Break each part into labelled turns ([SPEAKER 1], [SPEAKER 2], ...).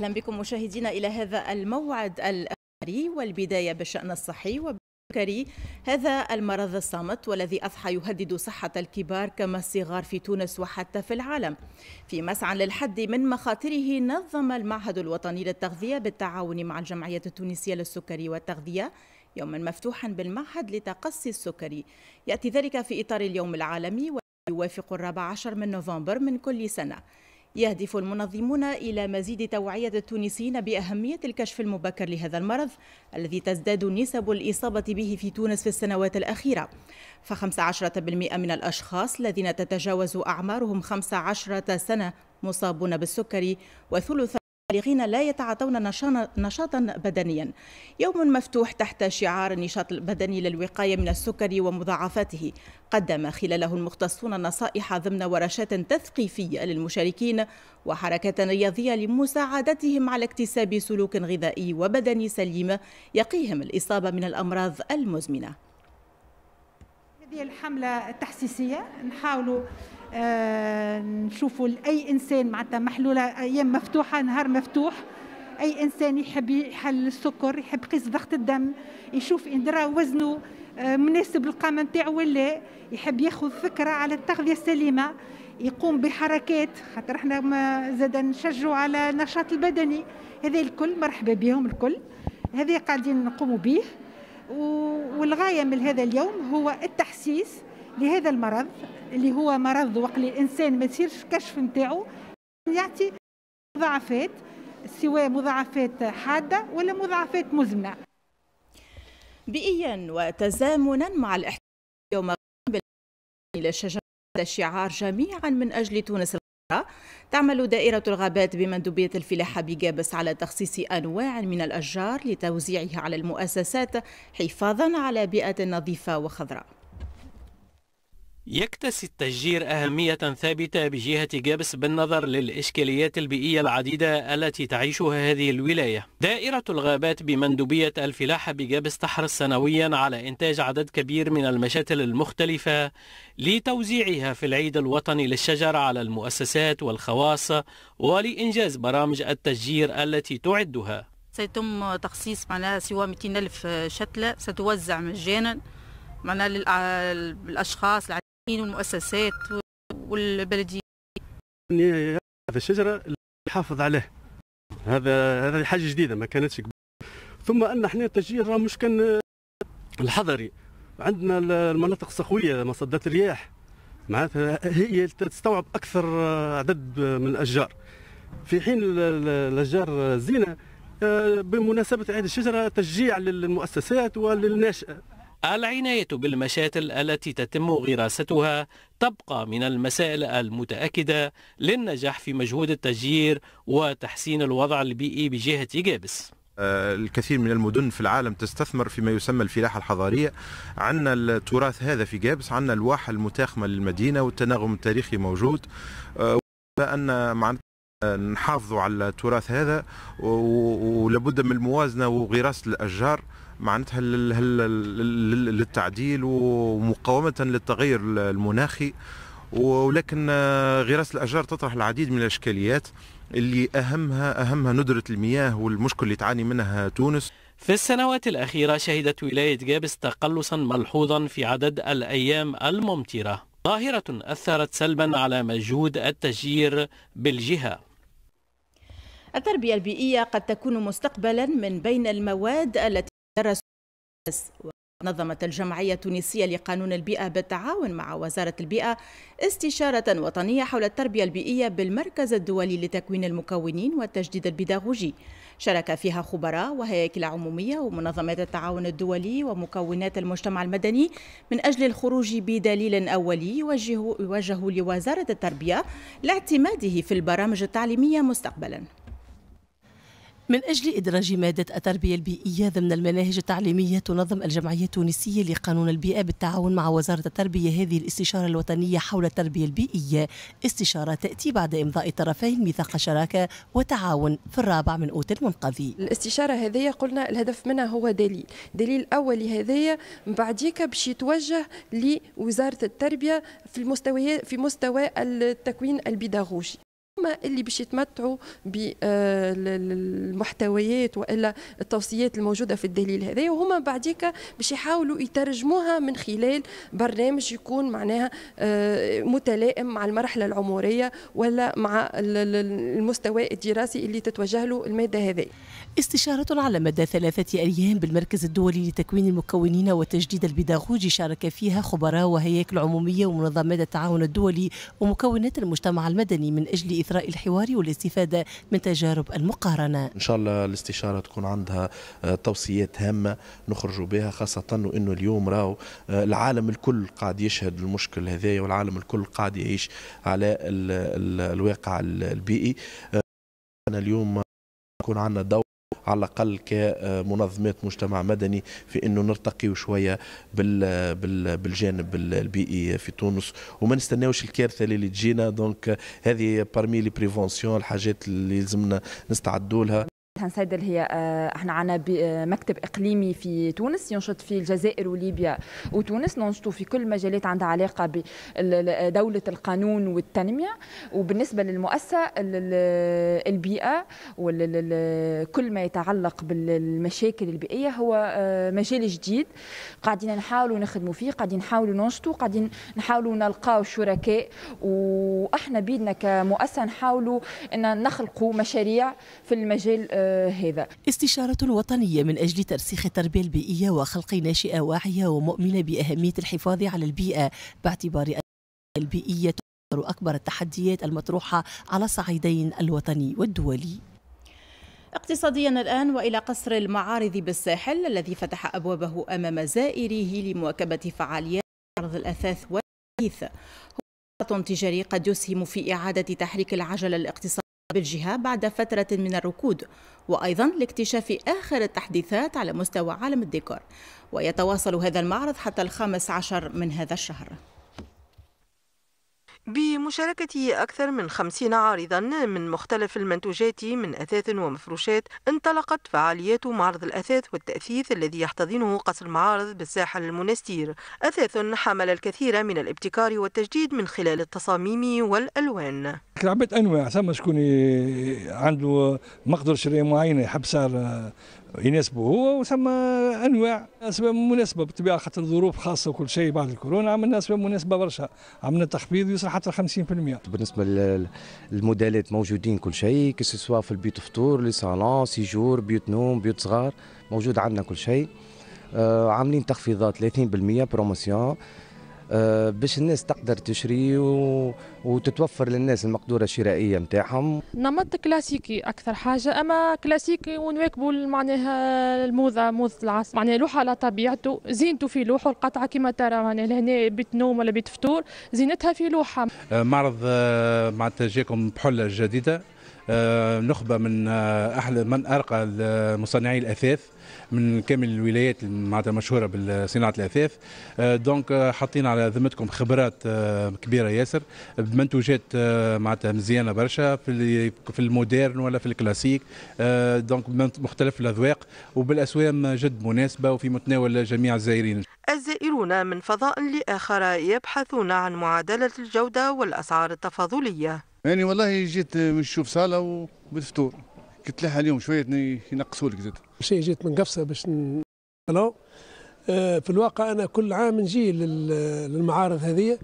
[SPEAKER 1] أهلا بكم مشاهدينا إلى هذا الموعد الأخباري والبداية بالشأن الصحي وبالسكري هذا المرض الصامت والذي أضحى يهدد صحة الكبار كما الصغار في تونس وحتى في العالم في مسعى للحد من مخاطره نظم المعهد الوطني للتغذية بالتعاون مع الجمعية التونسية للسكري والتغذية يوما مفتوحا بالمعهد لتقصي السكري يأتي ذلك في إطار اليوم العالمي ويوافق الرابع عشر من نوفمبر من كل سنة يهدف المنظمون إلى مزيد توعية التونسيين بأهمية الكشف المبكر لهذا المرض الذي تزداد نسب الإصابة به في تونس في السنوات الأخيرة ف15% من الأشخاص الذين تتجاوز أعمارهم 15 سنة مصابون بالسكري وثلث البالغين لا يتعاطون نشاطا بدنيا يوم مفتوح تحت شعار النشاط البدني للوقاية من السكري ومضاعفاته قدم خلاله المختصون نصائح ضمن ورشات تثقيفية للمشاركين وحركة رياضية لمساعدتهم على اكتساب سلوك غذائي وبدني سليم يقيهم الإصابة من الأمراض المزمنة
[SPEAKER 2] هذه الحملة التحسيسية نحاولوا آه، نشوفوا لأي انسان معناتها محلوله ايام مفتوحه نهار مفتوح اي انسان يحب يحل السكر يحب يقيس ضغط الدم يشوف ان درا وزنه آه، مناسب للقامه نتاعو ولا يحب
[SPEAKER 1] ياخذ فكره على التغذيه السليمه يقوم بحركات خاطر احنا زاد نشجعوا على النشاط البدني هذا الكل مرحبا بهم الكل هذا قاعدين نقوموا به والغايه من هذا اليوم هو التحسيس لهذا المرض اللي هو مرض وقت الانسان ما يصيرش الكشف نتاعو يعطي مضاعفات سواء مضاعفات حاده ولا مضاعفات مزمنه بيئيا وتزامنا مع الاحتفال يوم شجره شعار جميعا من أجل تونس الخضراء تعمل دائرة الغابات بمندوبية الفلاحة بجابس على تخصيص أنواع من الأشجار لتوزيعها على المؤسسات حفاظا على بيئة نظيفة وخضراء
[SPEAKER 3] يكتسي التشجير أهمية ثابتة بجهة جابس بالنظر للإشكاليات البيئية العديدة التي تعيشها هذه الولاية دائرة الغابات بمندوبية الفلاحة بجابس تحرص سنويا على إنتاج عدد كبير من المشاتل المختلفة لتوزيعها في العيد الوطني للشجر على المؤسسات والخواص ولإنجاز برامج التشجير التي تعدها
[SPEAKER 1] سيتم تخصيص معناها سوى 200 ألف شتلة ستوزع مجانا معناها للأشخاص والمؤسسات والبلديه
[SPEAKER 3] يعني هذا الشجره نحافظ عليه هذا هذا حاجه جديده ما كانتش ثم ان احنا التشجير راه مش كان الحضري عندنا المناطق الصخويه مصدات الرياح معناتها هي تستوعب اكثر عدد من الاشجار في حين الاشجار الزينه آه، بمناسبه عيد الشجره تشجيع للمؤسسات وللناشئه العناية بالمشاتل التي تتم غراستها تبقى من المسائل المتأكدة للنجاح في مجهود التجيير وتحسين الوضع البيئي بجهة جابس.
[SPEAKER 2] آه، الكثير من المدن في العالم تستثمر فيما يسمى الفلاحة الحضارية عندنا التراث هذا في جابس عندنا الواحة المتاخمة للمدينة والتناغم التاريخي موجود آه، أن معناتها نحافظوا على التراث هذا ولابد من الموازنة وغراسة الأشجار معناتها للتعديل ومقاومه للتغير المناخي ولكن آه، غراسه الاشجار تطرح العديد من الاشكاليات اللي اهمها اهمها ندره المياه والمشكل اللي تعاني منها تونس في
[SPEAKER 3] السنوات الأخيرة شهدت ولاية جابس تقلصا ملحوظا في عدد الأيام الممطرة ظاهرة أثرت سلبا على مجهود التشجير بالجهة
[SPEAKER 1] التربية البيئية قد تكون مستقبلا من بين المواد التي درس نظمت الجمعية التونسية لقانون البيئة بالتعاون مع وزارة البيئة استشارة وطنية حول التربية البيئية بالمركز الدولي لتكوين المكونين والتجديد البيداغوجي شارك فيها خبراء وهياكل عمومية ومنظمات التعاون الدولي ومكونات المجتمع المدني من أجل الخروج بدليل أولي يوجه, يوجه لوزارة التربية لاعتماده في البرامج التعليمية مستقبلاً
[SPEAKER 4] من أجل إدراج مادة التربية البيئية ضمن المناهج التعليمية تنظم الجمعية التونسية لقانون البيئة بالتعاون مع وزارة التربية هذه الاستشارة الوطنية حول التربية البيئية استشارة تأتي بعد إمضاء الطرفين ميثاق شراكة وتعاون في الرابع من أوت المنقذي
[SPEAKER 2] الاستشارة هذه قلنا الهدف منها هو دليل دليل أول هذه بعديك باش يتوجه لوزارة التربية في المستويات في مستوى التكوين البيداغوجي هما اللي باش يتمتعوا بالمحتويات آه، والا التوصيات الموجوده في الدليل هذا وهما بعديك باش يحاولوا يترجموها من خلال برنامج يكون معناها آه، متلائم مع المرحله العمريه ولا مع المستوى
[SPEAKER 4] الدراسي اللي تتوجه له الماده هذه استشارة على مدى ثلاثة أيام بالمركز الدولي لتكوين المكونين والتجديد البيداغوجي شارك فيها خبراء وهياكل عمومية ومنظمات التعاون الدولي ومكونات المجتمع المدني من أجل الرأي الحواري والاستفادة من تجارب المقارنة
[SPEAKER 3] إن شاء الله الاستشارة تكون عندها آه، توصيات هامة نخرجوا بها خاصة وإنه اليوم راو آه، العالم الكل قاعد يشهد المشكل هذايا والعالم الكل قاعد يعيش على الواقع البيئي آه، انا اليوم يكون عندنا دور على الاقل كمنظمات مجتمع مدني في انه نرتقي شويه بالجانب البيئي في تونس وما نستناوش الكارثه اللي تجينا دونك هذه بارمي لي بريفونسيون الحاجات اللي لازمنا نستعدوا لها
[SPEAKER 5] سيد هنسيدل هي آه، احنا عنا آه، مكتب اقليمي في تونس ينشط في الجزائر وليبيا وتونس ننشطوا في كل مجالات عندها علاقه بدوله آه، القانون والتنميه وبالنسبه للمؤسسه البيئه وكل ما يتعلق بالمشاكل البيئيه هو مجال جديد قاعدين نحاولوا نخدموا فيه قاعدين نحاولوا ننشطوا قاعدين نحاولوا نلقاو شركاء واحنا بيدنا كمؤسسه نحاولوا ان نخلقوا
[SPEAKER 4] مشاريع في المجال هذا استشارة وطنية من أجل ترسيخ التربية البيئية وخلق ناشئة واعية ومؤمنة بأهمية الحفاظ على البيئة باعتبار البيئية أكبر التحديات المطروحة على الصعيدين الوطني والدولي
[SPEAKER 1] اقتصاديا الآن وإلى قصر المعارض بالساحل الذي فتح أبوابه أمام زائريه لمواكبة فعاليات عرض الأثاث والحديث هو تجاري قد يسهم في إعادة تحريك العجلة الاقتصادية بالجهة بعد فترة من الركود وأيضا لاكتشاف آخر التحديثات على مستوى عالم الديكور ويتواصل هذا المعرض حتى الخامس عشر من هذا الشهر
[SPEAKER 2] بمشاركته أكثر من خمسين عارضا من مختلف المنتوجات من أثاث ومفروشات انطلقت فعاليات معرض الأثاث والتأثيث الذي يحتضنه قصر المعارض بالساحل المنستير أثاث حمل الكثير من الابتكار والتجديد من خلال التصاميم والألوان
[SPEAKER 4] العباد أنواع ثم شكون عنده مقدر شراء معين يحب سعر يناسبه هو وثما انواع اسباب مناسبه بالطبيعه خاطر ظروف خاصه وكل شيء بعد الكورونا عملنا اسباب مناسبه برشا عملنا تخفيض يوصل حتى 50% بالنسبه للموديلات موجودين كل شيء كسوا في البيوت فطور لي صالون سيجور بيوت نوم بيوت صغار موجود عندنا كل شيء آه، عاملين تخفيضات 30% بروموسيون آه، باش الناس تقدر تشري وتتوفر للناس المقدوره الشرائيه نتاعهم
[SPEAKER 2] نمط كلاسيكي اكثر حاجه اما كلاسيكي ونواكبوا معناها الموضه موضه العصر معناها لوحه على طبيعته زينته في لوحه القطعه كما ترى معناها لهنا بيت نوم ولا بيت فطور زينتها في لوحه
[SPEAKER 3] آه، معرض آه، مع جاكم بحله جديده نخبه من احلى من ارقى مصنعي الاثاث من كامل الولايات معناتها مشهوره بصناعه الاثاث آه، دونك آه، حاطين على ذمتكم خبرات آه، كبيره ياسر بمنتوجات معناتها مزيانه برشا في في الموديرن ولا في الكلاسيك دونك مختلف الاذواق وبالاسوام جد مناسبه وفي متناول جميع الزائرين
[SPEAKER 2] الزائرون من فضاء لاخر يبحثون عن معادله الجوده والاسعار التفاضليه
[SPEAKER 3] يعني والله جيت نشوف صاله وبالفطور قلت لها اليوم شويه ينقصوا لك زاد شيء جيت من قفصه باش نلو آه، في الواقع انا كل عام نجي للمعارض هذه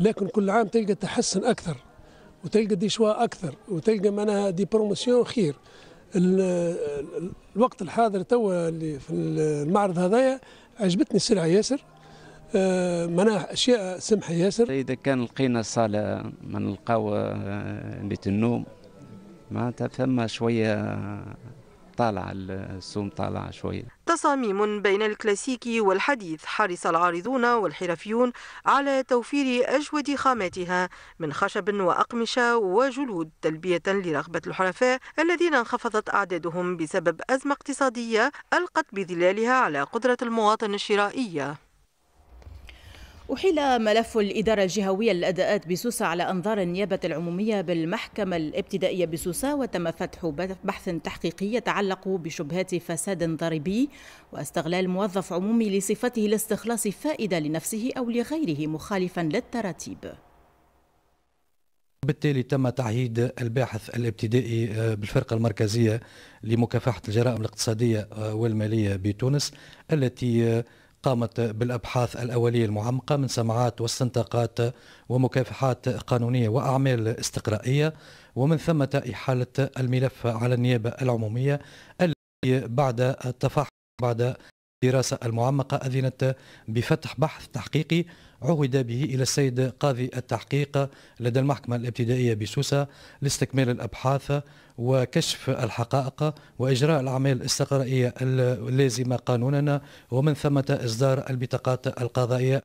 [SPEAKER 3] لكن كل عام تلقى تحسن اكثر وتلقى دي شواء اكثر وتلقى معناها دي بروموسيون خير الوقت الحاضر توا اللي في المعرض هذايا عجبتني السلعه ياسر آه، معناها اشياء سمحه ياسر
[SPEAKER 4] اذا كان لقينا صاله ما نلقاو بيت آه، النوم معناتها فما شويه طالعة السوم طالعة شوية
[SPEAKER 2] تصاميم بين الكلاسيكي والحديث حرص العارضون والحرفيون على توفير أجود خاماتها من خشب وأقمشة وجلود تلبية لرغبة الحرفاء الذين انخفضت أعدادهم بسبب أزمة اقتصادية ألقت بظلالها على قدرة المواطن الشرائية
[SPEAKER 1] أحيل ملف الإدارة الجهوية للأداءات بسوسة على أنظار النيابة العمومية بالمحكمة الابتدائية بسوسة وتم فتح بحث تحقيقي يتعلق بشبهات فساد ضريبي واستغلال موظف عمومي لصفته لاستخلاص فائدة لنفسه أو لغيره مخالفا للتراتيب
[SPEAKER 3] بالتالي تم تعييد الباحث الابتدائي آه، بالفرقة المركزية لمكافحة الجرائم الاقتصادية آه، والمالية بتونس التي آه، قامت بالأبحاث الأولية المعمقة من سماعات واستنطاقات ومكافحات قانونية وأعمال استقرائية ومن ثمة إحالة الملف على النيابة العمومية التي بعد التفحص بعد الدراسة المعمقة أذنت بفتح بحث تحقيقي عهد به إلى السيد قاضي التحقيق لدى المحكمة الابتدائية بسوسة لاستكمال الأبحاث وكشف الحقائق وإجراء الأعمال الاستقرائية اللازمة قانونا ومن ثم إصدار البطاقات القضائية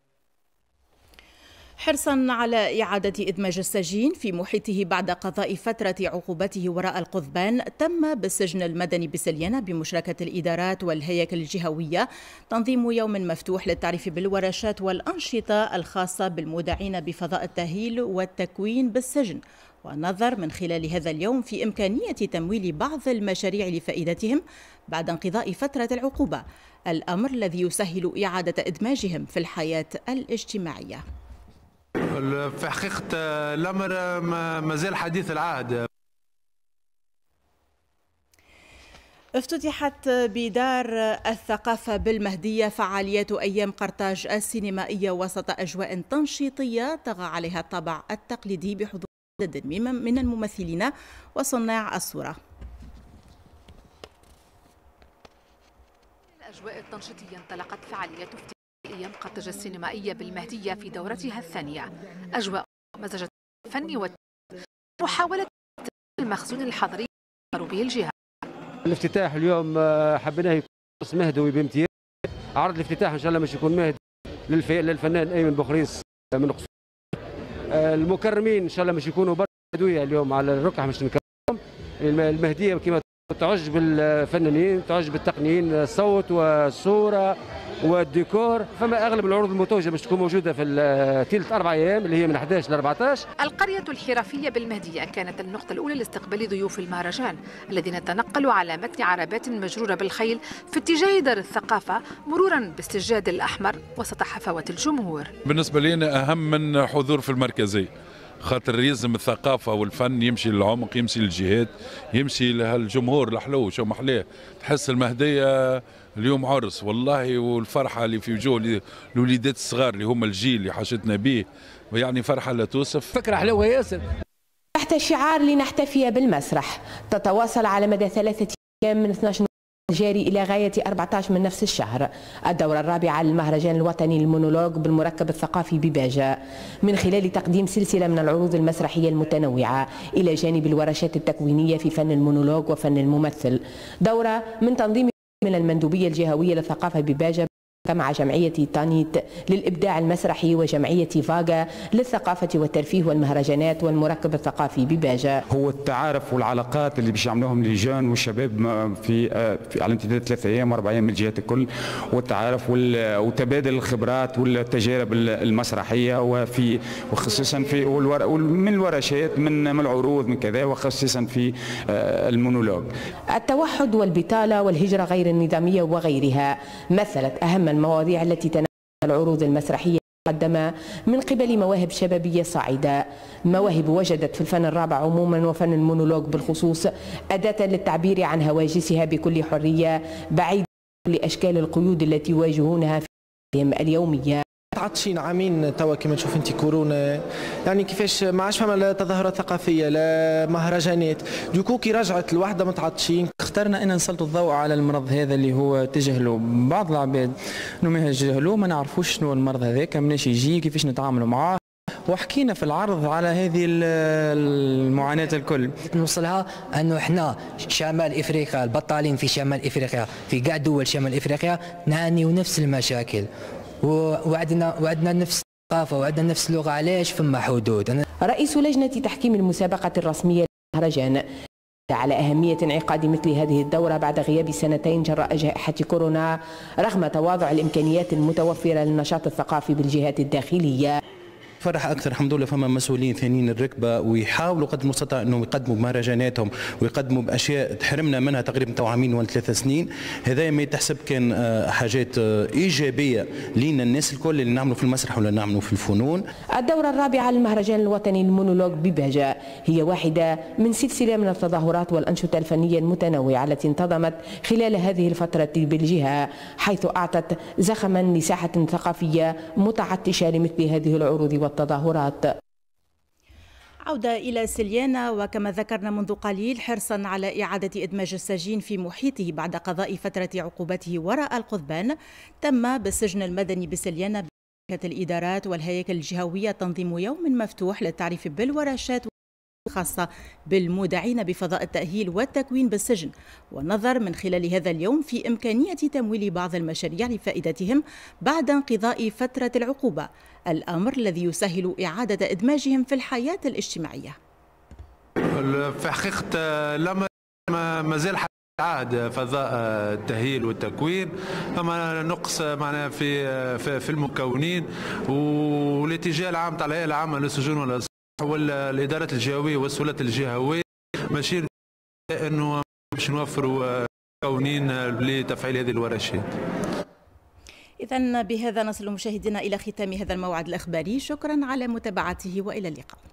[SPEAKER 1] حرصا على إعادة إدماج السجين في محيطه بعد قضاء فترة عقوبته وراء القضبان تم بالسجن المدني بسليانة بمشاركة الإدارات والهياكل الجهوية تنظيم يوم مفتوح للتعريف بالورشات والأنشطة الخاصة بالمودعين بفضاء التأهيل والتكوين بالسجن والنظر من خلال هذا اليوم في إمكانية تمويل بعض المشاريع لفائدتهم بعد انقضاء فترة العقوبة الأمر الذي يسهل إعادة إدماجهم في الحياة الاجتماعية
[SPEAKER 3] في حقيقة آه، الأمر آه، ما زال حديث العهد
[SPEAKER 1] افتتحت بدار الثقافة بالمهدية فعاليات أيام قرطاج السينمائية وسط أجواء تنشيطية طغى عليها الطابع التقليدي بحضور عدد من الممثلين وصناع الصورة
[SPEAKER 2] الأجواء التنشيطية انطلقت فعاليات نهائي القطيجة السينمائية بالمهدية في دورتها الثانية أجواء مزجت الفن ومحاولة المخزون الحضري به الجهة
[SPEAKER 4] الافتتاح اليوم آه، حبيناه يكون مهدوي بامتياز عرض الافتتاح ان شاء الله مش يكون مهدي للفنان ايمن بخريس آه، من قصور آه، المكرمين ان شاء الله مش يكونوا برشا ادويه اليوم على الركعه مش نكرم المهديه كما تعج بالفنانين تعج بالتقنيين الصوت والصوره والديكور فما اغلب العروض المتوجه باش تكون موجوده في ثلث اربع ايام اللي هي من 11 ل 14
[SPEAKER 2] القريه الحرفيه بالمهديه كانت النقطه الاولى لاستقبال ضيوف المهرجان الذين تنقلوا على متن عربات مجروره بالخيل في اتجاه دار الثقافه مرورا بالسجاد الاحمر وسط حفاوه الجمهور
[SPEAKER 3] بالنسبه لنا اهم من حضور في المركزيه خاطر يلزم الثقافه والفن يمشي للعمق يمشي للجهات يمشي لهالجمهور الحلو شو محلاه تحس المهديه اليوم عرس والله والفرحه اللي في وجوه الوليدات الصغار اللي هما الجيل اللي حاجتنا به يعني فرحه لا توصف فكره حلوه ياسر
[SPEAKER 5] تحت شعار لنحتفي بالمسرح تتواصل على مدى ثلاثه ايام من 12 جاري إلى غاية 14 من نفس الشهر الدورة الرابعة للمهرجان الوطني للمونولوج بالمركب الثقافي بباجة من خلال تقديم سلسلة من العروض المسرحية المتنوعة إلى جانب الورشات التكوينية في فن المونولوج وفن الممثل دورة من تنظيم من المندوبية الجهوية للثقافة بباجة مع جمعية تانيت للإبداع المسرحي وجمعية فاغا للثقافة والترفيه والمهرجانات والمركب الثقافي بباجة
[SPEAKER 3] هو التعارف والعلاقات اللي
[SPEAKER 4] باش يعملوهم للجان والشباب في, في على امتداد ثلاثة أيام وأربع أيام من الجهات الكل والتعارف وتبادل الخبرات والتجارب المسرحية وفي وخصوصا في من الورشات من العروض من كذا وخصوصا في آه، المونولوج
[SPEAKER 5] التوحد والبطالة والهجرة غير النظامية وغيرها مثلت أهم المواضيع التي تناولها العروض المسرحية المقدمة من قبل مواهب شبابية صاعدة مواهب وجدت في الفن الرابع عموما وفن المونولوج بالخصوص أداة للتعبير عن هواجسها بكل حرية بعيد لأشكال القيود التي يواجهونها في حياتهم اليومية
[SPEAKER 3] متعطشين عامين توا
[SPEAKER 5] كما تشوف انت كورونا
[SPEAKER 3] يعني كيفاش ما عادش فما لا تظاهره ثقافيه لا مهرجانات دوكو كي رجعت الوحده متعطشين اخترنا ان نسلطوا الضوء على المرض هذا اللي هو تجاهلوه بعض
[SPEAKER 5] العباد انهم يجهلوه ما نعرفوش شنو المرض هذاك مناش يجي كيفاش نتعاملوا معاه وحكينا في العرض على هذه المعاناة الكل نوصلها أنه إحنا شمال إفريقيا البطالين في شمال إفريقيا في قاع دول شمال إفريقيا نعاني نفس المشاكل وعندنا وعندنا نفس الثقافه وعندنا نفس اللغه علاش فما حدود أنا رئيس لجنه تحكيم المسابقه الرسميه للمهرجان على أهمية انعقاد مثل هذه الدورة بعد غياب سنتين جراء جائحة كورونا رغم تواضع الإمكانيات المتوفرة للنشاط الثقافي بالجهات الداخلية
[SPEAKER 3] فرح اكثر الحمد لله فما مسؤولين ثانيين الركبه ويحاولوا قدر المستطاع انهم يقدموا بمهرجاناتهم ويقدموا باشياء تحرمنا منها تقريبا تو عامين ولا ثلاث سنين هذا ما يتحسب كان آه، حاجات آه، ايجابيه لينا الناس الكل اللي نعملوا في المسرح ولا نعملوا في الفنون
[SPEAKER 5] الدوره الرابعه للمهرجان الوطني المونولوج ببهجة هي واحده من سلسله من التظاهرات والانشطه الفنيه المتنوعه التي انتظمت خلال هذه الفتره بالجهه حيث اعطت زخما لساحه ثقافيه متعطشه لمثل هذه العروض والتظاهرات
[SPEAKER 1] عودة إلى سليانا وكما ذكرنا منذ قليل حرصا على إعادة إدماج السجين في محيطه بعد قضاء فترة عقوبته وراء القضبان تم بالسجن المدني بسليانة الإدارات والهيكل الجهوية تنظيم يوم مفتوح للتعريف بالورشات الخاصة بالمودعين بفضاء التأهيل والتكوين بالسجن والنظر من خلال هذا اليوم في إمكانية تمويل بعض المشاريع لفائدتهم بعد انقضاء فترة العقوبة الأمر الذي يسهل إعادة إدماجهم في الحياة الاجتماعية
[SPEAKER 3] في حقيقة آه، لما ما زال عاد فضاء آه، التهيل والتكوين فما نقص آه، معنا في في المكونين والاتجاه العام تاع الهيئه العامه للسجون حول الجهويه والسلطات الجهويه ماشي انه باش نوفروا آه، قوانين آه، لتفعيل هذه الورشات
[SPEAKER 1] إذا بهذا نصل مشاهدينا إلى ختام هذا الموعد الأخباري شكرا على متابعته وإلى اللقاء